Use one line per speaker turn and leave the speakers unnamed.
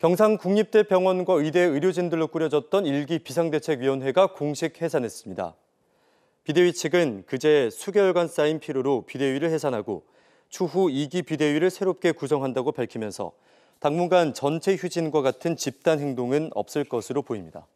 경상국립대 병원과 의대 의료진들로 꾸려졌던 일기 비상대책위원회가 공식 해산했습니다. 비대위 측은 그제 수개월간 쌓인 피로로 비대위를 해산하고 추후 2기 비대위를 새롭게 구성한다고 밝히면서 당분간 전체 휴진과 같은 집단 행동은 없을 것으로 보입니다.